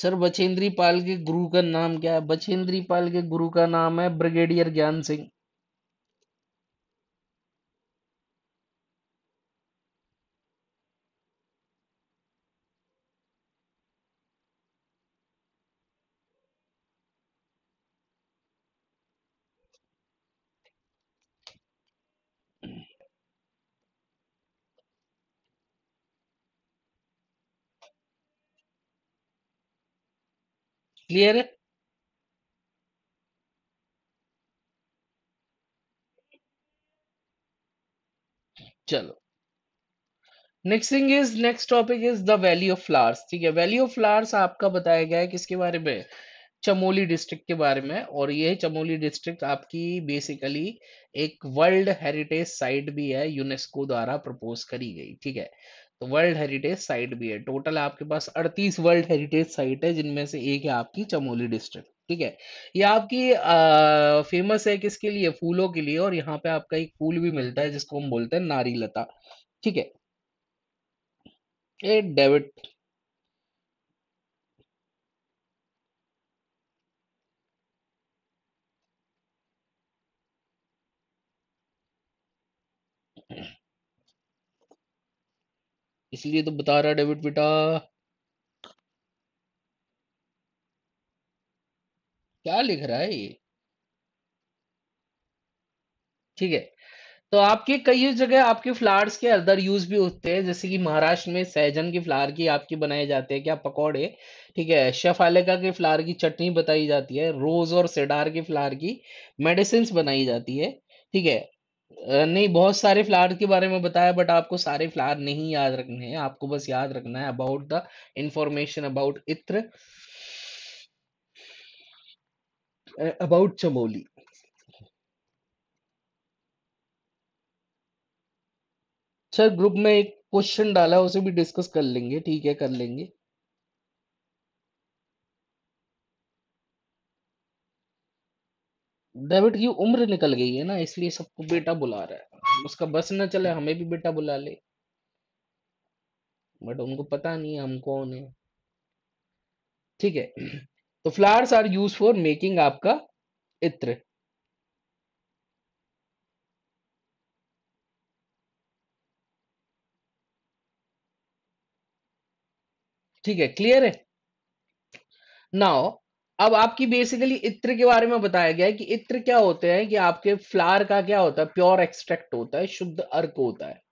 सर बछेंद्री पाल के गुरु का नाम क्या है बछेंद्री पाल के गुरु का नाम है ब्रिगेडियर ज्ञान सिंह क्लियर है चलो next thing is next topic is the valley of flowers ठीक है वैली ऑफ फ्लावर्स आपका बताया गया है किसके बारे में चमोली डिस्ट्रिक्ट के बारे में और ये चमोली डिस्ट्रिक्ट आपकी बेसिकली एक वर्ल्ड हेरिटेज साइट भी है यूनेस्को द्वारा प्रपोज करी गई ठीक है वर्ल्ड हेरिटेज साइट भी है टोटल आपके पास अड़तीस वर्ल्ड हेरिटेज साइट है जिनमें से एक है आपकी चमोली डिस्ट्रिक्ट ठीक है ये आपकी आ, फेमस है किसके लिए फूलों के लिए और यहाँ पे आपका एक फूल भी मिलता है जिसको हम बोलते हैं नारी लता ठीक है ये डेविड इसलिए तो बता रहा डेविड बेटा क्या लिख रहा है ये ठीक है तो आपके कई जगह आपके फ्लावर्स के अदर यूज भी होते हैं जैसे कि महाराष्ट्र में सहजन के फ्लावर की आपके बनाए जाते हैं क्या पकौड़े ठीक है शफालिका के फ्लावर की चटनी बताई जाती है रोज और सेडार के फ्लावर की मेडिसिन बनाई जाती है ठीक है नहीं बहुत सारे फ्लावर के बारे में बताया बट आपको सारे फ्लावर नहीं याद रखने हैं आपको बस याद रखना है अबाउट द इंफॉर्मेशन अबाउट इत्र अबाउट चमोली सर ग्रुप में एक क्वेश्चन डाला है उसे भी डिस्कस कर लेंगे ठीक है कर लेंगे डेविड की उम्र निकल गई है ना इसलिए सबको बेटा बुला रहा है उसका बस ना चले हमें भी बेटा बुला ले बट उनको पता नहीं है हम कौन है ठीक है तो flowers are use for making आपका इत्र ठीक है क्लियर है नाउ अब आपकी बेसिकली इत्र के बारे में बताया गया है कि इत्र क्या होते हैं कि आपके फ्लावर का क्या होता है प्योर एक्सट्रैक्ट होता है शुद्ध अर्क होता है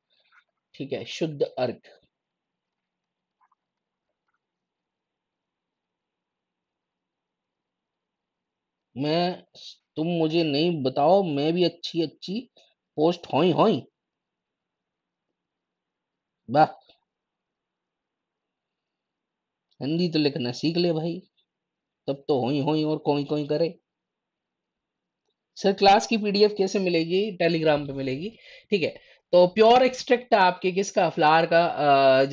ठीक है शुद्ध अर्क मैं तुम मुझे नहीं बताओ मैं भी अच्छी अच्छी पोस्ट हो ही हिंदी तो लिखना सीख ले भाई तब तो हो ही और कोई कोई करे सर क्लास की पीडीएफ कैसे मिलेगी टेलीग्राम पे मिलेगी ठीक है तो प्योर एक्सट्रैक्ट आपके किसका फ्लावर का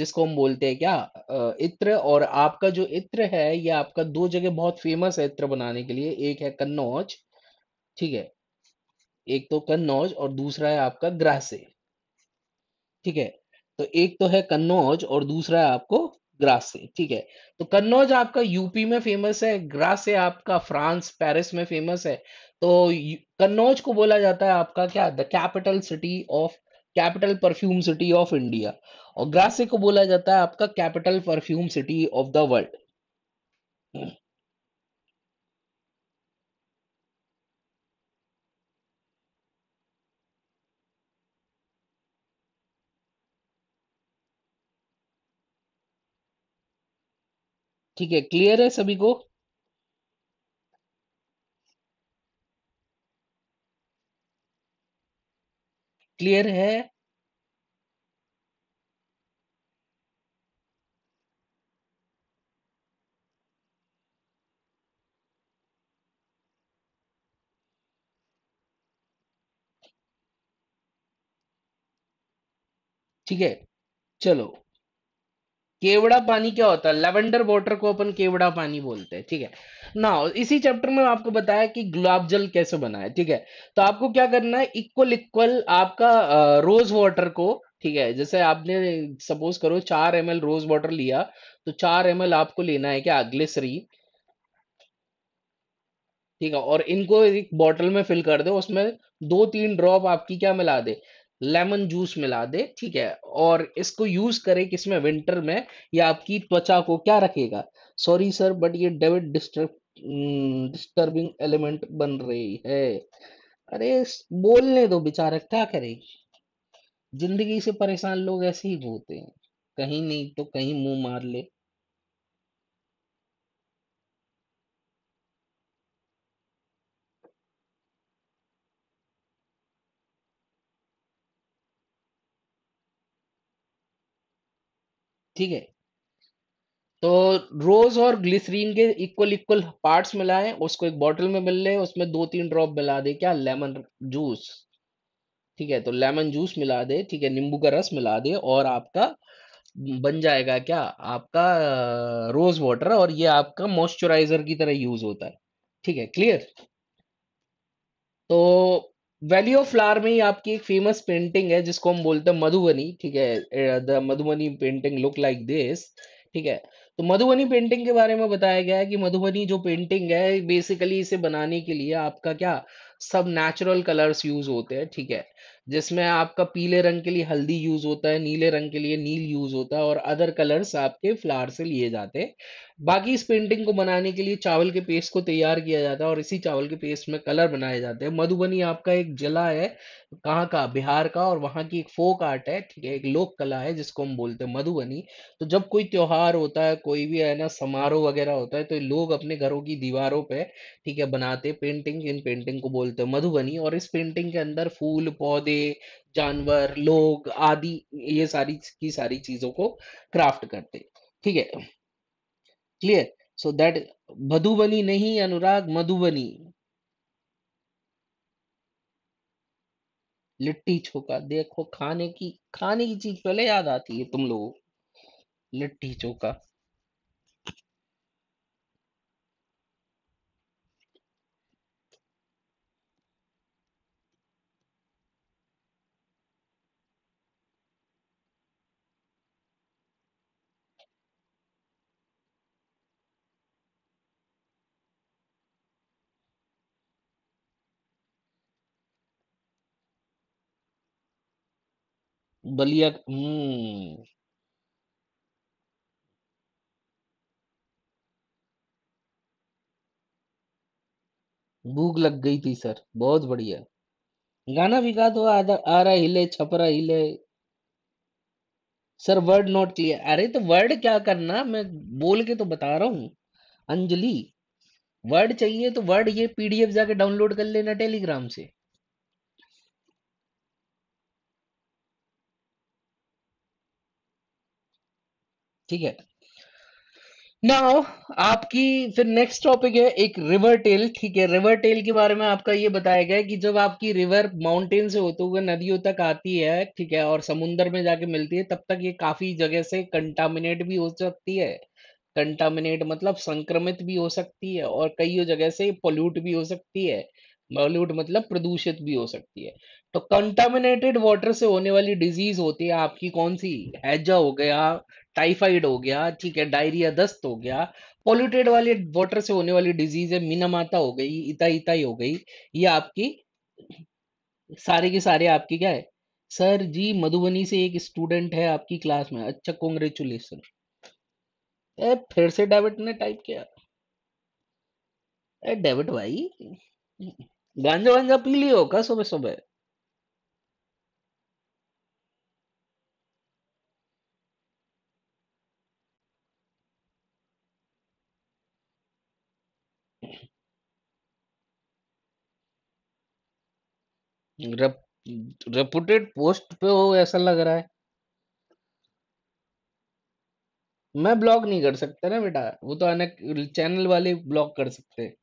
जिसको हम बोलते हैं क्या इत्र और आपका जो इत्र है ये आपका दो जगह बहुत फेमस है इत्र बनाने के लिए एक है कन्नौज ठीक है एक तो कन्नौज और दूसरा है आपका ग्रासे ठीक है तो एक तो है कन्नौज और दूसरा है आपको ग्रास से ठीक है तो कन्नौज आपका यूपी में फेमस है ग्रास से आपका फ्रांस पेरिस में फेमस है तो कन्नौज को बोला जाता है आपका क्या the capital city of capital perfume city of India और ग्रासे को बोला जाता है आपका capital perfume city of the world ठीक है क्लियर है सभी को क्लियर है ठीक है चलो केवड़ा पानी क्या होता है लेवेंडर वाटर को अपन केवड़ा पानी बोलते हैं ठीक है ना इसी चैप्टर में आपको बताया कि गुलाब जल कैसे बना है ठीक है तो आपको क्या करना है इक्वल इक्वल आपका रोज वाटर को ठीक है जैसे आपने सपोज करो चार एम रोज वाटर लिया तो चार एम आपको लेना है क्या अगले सरी ठीक है और इनको एक बॉटल में फिल कर दो उसमें दो तीन ड्रॉप आपकी क्या मिला दे लेमन जूस मिला दे ठीक है और इसको यूज करें किसमें विंटर में या आपकी त्वचा को क्या रखेगा सॉरी सर बट ये डेविड डिस्टर्ब डिस्टर्बिंग एलिमेंट बन रही है अरे बोलने दो बेचारा क्या करेगी जिंदगी से परेशान लोग ऐसे ही होते हैं कहीं नहीं तो कहीं मुंह मार ले ठीक है तो रोज और ग्लिसरीन के इक्वल इक्वल पार्ट्स मिलाए उसको एक बॉटल में मिल ले उसमें दो तीन ड्रॉप मिला दे क्या लेमन जूस ठीक है तो लेमन जूस मिला दे ठीक है नींबू का रस मिला दे और आपका बन जाएगा क्या आपका रोज वाटर और ये आपका मॉइस्चराइजर की तरह यूज होता है ठीक है क्लियर तो वैली ऑफ फ्लावर में ही आपकी एक फेमस पेंटिंग है जिसको हम बोलते हैं मधुबनी ठीक है the Madhubani painting look like this ठीक है तो मधुबनी पेंटिंग के बारे में बताया गया है कि मधुबनी जो पेंटिंग है बेसिकली इसे बनाने के लिए आपका क्या सब नेचुरल कलर्स यूज होते हैं ठीक है जिसमें आपका पीले रंग के लिए हल्दी यूज़ होता है, नीले रंग के लिए नील यूज़ होता है और अदर कलर्स आपके फ्लावर से लिए जाते हैं। बाकी इस पेंटिंग को बनाने के लिए चावल के पेस्ट को तैयार किया जाता है और इसी चावल के पेस्ट में कलर बनाए जाते हैं। मधुबनी आपका एक जिला है, कहाँ का? बिहार का और वहाँ की एक फ़ोक आर्ट है, ठीक है? एक लोक कला है जिसको हम बोलते हैं मधुबनी। तो जब कोई त्योहार होता है, कोई भी है ना समारोह वगैरह होता है, तो लोग अपने घरों की दीवारों पर ठीक है, बनाते पेंटिंग। इन पेंटिंग को बोलते हैं मधुबनी और इस पेंटिंग के अंदर फूल, पौधे पौधे जानवर लोग आदि ये सारी की सारी चीजों को क्राफ्ट करते ठीक है क्लियर सो दैट मधुबनी नहीं अनुराग मधुबनी लिट्टी चोखा देखो खाने की खाने की चीज पहले याद आती है तुम लोगों लिट्टी चोखा बलिया mm. भूख लग गई थी सर बहुत बढ़िया गाना भी गा दो आ रहा हिले छपरा हिले सर वर्ड नोट क्लियर अरे तो वर्ड क्या करना मैं बोल के तो बता रहा हूं अंजलि वर्ड चाहिए तो वर्ड ये पीडीएफ जाके डाउनलोड कर लेना टेलीग्राम से ठीक है नाउ आपकी फिर नेक्स्ट टॉपिक है एक रिवर टेल ठीक है रिवर टेल के बारे में आपका ये बताया गया कि जब आपकी रिवर माउंटेन से होते हुए नदियों तक आती है ठीक है और समुन्द्र में जाके मिलती है तब तक ये काफी जगह से कंटामिनेट भी हो सकती है कंटामिनेट मतलब संक्रमित भी हो सकती है और कई जगह से पोल्यूट भी हो सकती है पोल्यूट मतलब प्रदूषित भी हो सकती है तो कंटामिनेटेड वाटर से होने वाली डिजीज होती है आपकी कौन सी हैजा हो गया टाइफाइड हो गया ठीक है डायरिया दस्त हो गया पॉल्यूटेड वाले वाटर से होने वाली डिजीज है मिनामाता हो गई इता इताई हो गई ये आपकी सारे के सारे आपकी क्या है सर जी मधुबनी से एक स्टूडेंट है आपकी क्लास में अच्छा कॉन्ग्रेचुलेसन ए फिर से डेविड ने टाइप किया ए डेविड भाई गांजा वांजा पी लियो का सुबह सुबह रेपुटेड पोस्ट पे हो ऐसा लग रहा है मैं ब्लॉक नहीं कर सकता ना बेटा वो तो अनेक चैनल वाले ब्लॉक कर सकते हैं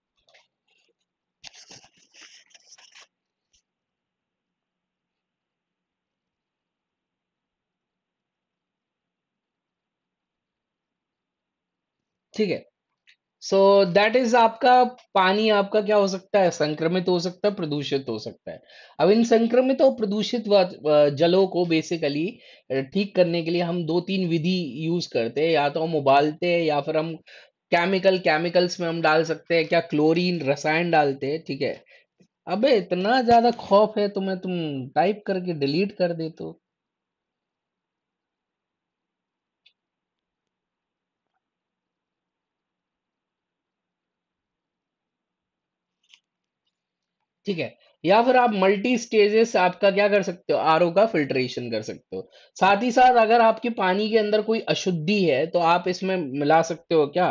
ठीक है सो दैट इज आपका पानी आपका क्या हो सकता है संक्रमित हो सकता है प्रदूषित हो सकता है अब इन संक्रमित और प्रदूषित जलों को बेसिकली ठीक करने के लिए हम दो तीन विधि यूज करते हैं या तो हम उबालते हैं या फिर हम केमिकल केमिकल्स में हम डाल सकते हैं क्या क्लोरीन रसायन डालते हैं ठीक है अबे इतना ज्यादा खौफ है तुम्हें तो तुम टाइप करके डिलीट कर दे तो ठीक है या फिर आप मल्टी स्टेजेस आपका क्या कर सकते हो आर का फिल्ट्रेशन कर सकते हो साथ ही साथ अगर आपके पानी के अंदर कोई अशुद्धि है तो आप इसमें मिला सकते हो क्या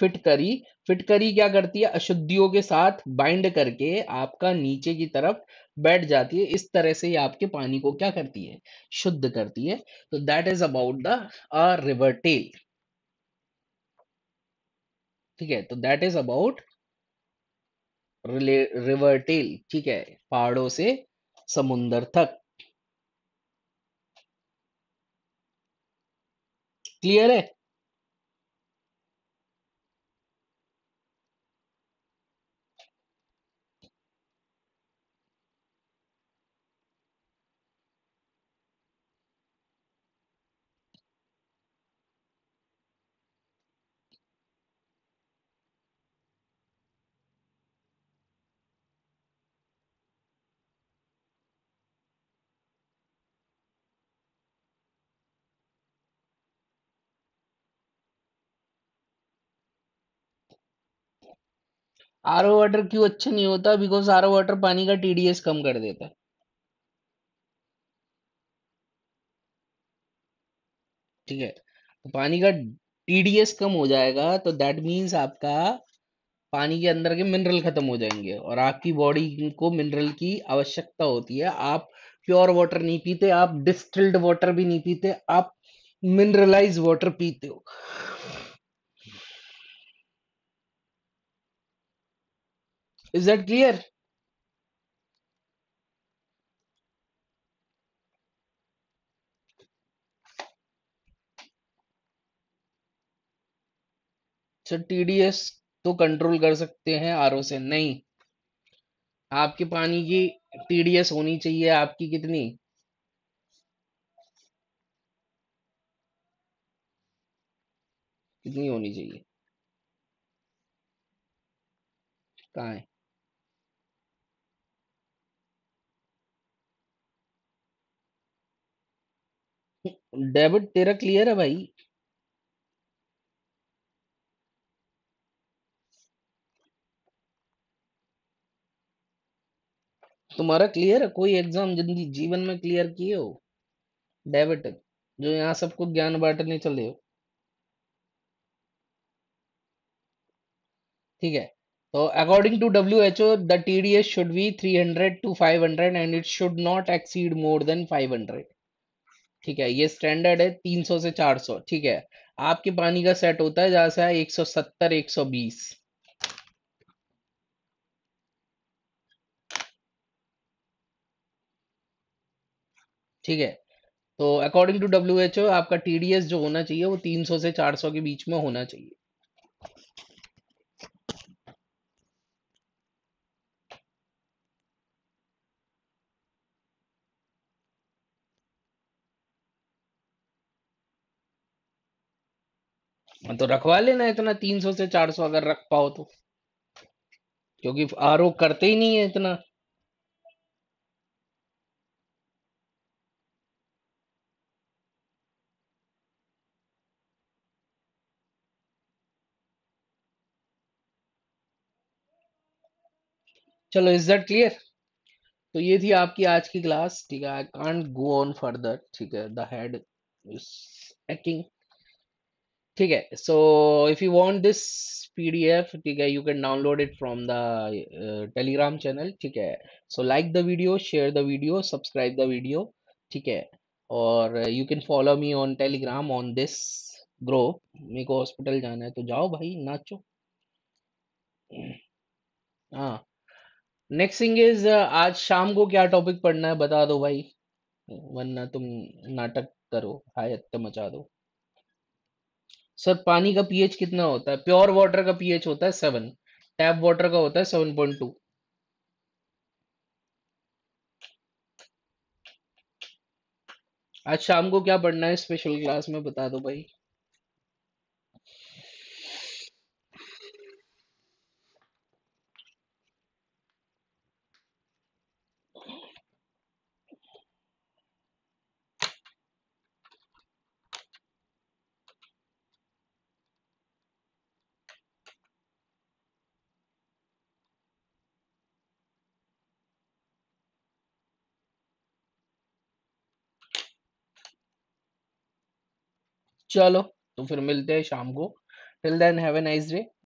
फिटकरी फिटकरी क्या करती है अशुद्धियों के साथ बाइंड करके आपका नीचे की तरफ बैठ जाती है इस तरह से ये आपके पानी को क्या करती है शुद्ध करती है तो that is about the river Tel ठीक है तो that is about river Tel ठीक है पहाड़ों से समुंदर तक क्लियर है आर ओ वाटर क्यों अच्छा नहीं होता बिकॉज आर ओ वाटर पानी का टीडीएस कम कर देता है ठीक है तो पानी का टीडीएस कम हो जाएगा तो दैट मीन्स आपका पानी के अंदर के मिनरल खत्म हो जाएंगे और आपकी बॉडी को मिनरल की आवश्यकता होती है आप प्योर वाटर नहीं पीते आप डिस्टिल्ड वाटर भी नहीं पीते आप मिनरलाइज वाटर पीते हो Is that clear? Sir TDS तो कंट्रोल कर सकते हैं आरओ से नहीं आपके पानी की टीडीएस होनी चाहिए आपकी कितनी कितनी होनी चाहिए कहा है डेबिट तेरा क्लियर है भाई तुम्हारा क्लियर है कोई एग्जाम जिंदगी जीवन में क्लियर किए हो डेबिट जो यहां सबको ज्ञान बांटने चले हो ठीक है तो according to W H O the T D S should be three hundred to five hundred and it should not exceed more than five hundred ठीक है ये स्टैंडर्ड है 300 से 400 ठीक है आपके पानी का सेट होता है जहां से है 170 120 ठीक है तो according to W H O आपका टीडीएस जो होना चाहिए वो 300 से 400 के बीच में होना चाहिए हाँ, तो रखवा लेना इतना तीन सौ से चार सौ अगर रख पाओ तो क्योंकि आरोप करते ही नहीं है इतना चलो इज दैट क्लियर तो ये थी आपकी आज की क्लास ठीक है I can't go on further ठीक है द हेड इज एक्टिंग ठीक है so if you want this PDF ठीक है you can download it from the Telegram channel ठीक है so like the video share the video subscribe the video ठीक है और you can follow me on Telegram on this group मेरे को hospital जाना है तो जाओ भाई नाचो हाँ नेक्स्ट थिंग इज आज शाम को क्या टॉपिक पढ़ना है बता दो भाई वरना तुम नाटक करो हायत मचा दो सर पानी का पीएच कितना होता है प्योर वाटर का पीएच होता है सेवन टैप वाटर का होता है सेवन पॉइंट टू आज शाम को क्या पढ़ना है स्पेशल क्लास में बता दो भाई चलो तो फिर मिलते हैं शाम को till then have a nice day